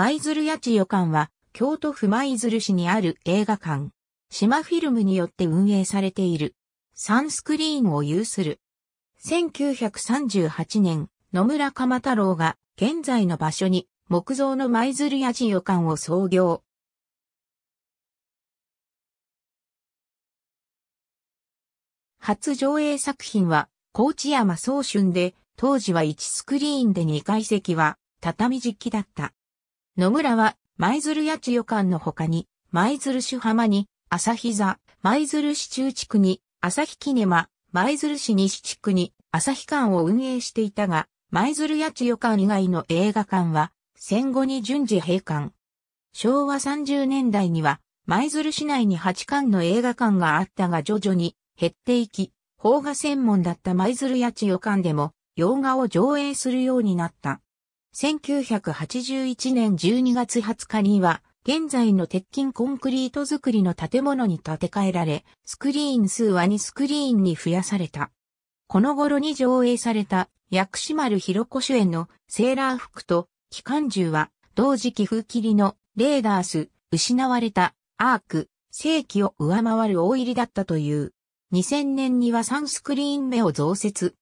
舞鶴八千代館は、京都府舞鶴市にある映画館。島フィルムによって運営されている。サンスクリーンを有する。1938年、野村鎌太郎が現在の場所に木造の舞鶴八千代館を創業。初上映作品は、高知山総春で、当時は1スクリーンで2階席は畳敷きだった。野村は、舞鶴八千代間の他に、舞鶴市浜に、日座、舞鶴市中地区に、旭キネマ、舞鶴市西地区に、旭館を運営していたが、舞鶴八千代館以外の映画館は、戦後に順次閉館。昭和30年代には、舞鶴市内に8館の映画館があったが徐々に減っていき、邦画専門だった舞鶴八千代館でも、洋画を上映するようになった。1981年12月20日には、現在の鉄筋コンクリート造りの建物に建て替えられ、スクリーン数は2スクリーンに増やされた。この頃に上映された薬師丸ひろ子主演のセーラー服と機関銃は同時期風切りのレーダース、失われたアーク、正規を上回る大入りだったという。2000年には3スクリーン目を増設。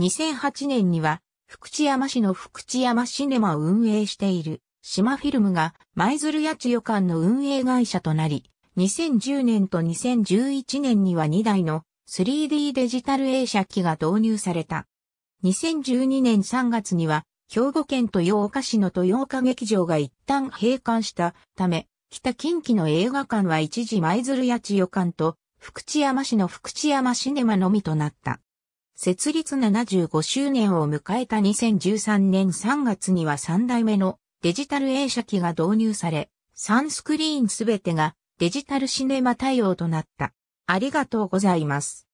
2008年には福知山市の福知山シネマを運営している、島フィルムが、舞鶴八千代館の運営会社となり、2010年と2011年には2台の 3D デジタル映写機が導入された。2012年3月には、兵庫県豊岡市の豊岡劇場が一旦閉館したため、北近畿の映画館は一時舞鶴八千代館と、福知山市の福知山シネマのみとなった。設立75周年を迎えた2013年3月には3代目のデジタル映写機が導入され、3スクリーンすべてがデジタルシネマ対応となった。ありがとうございます。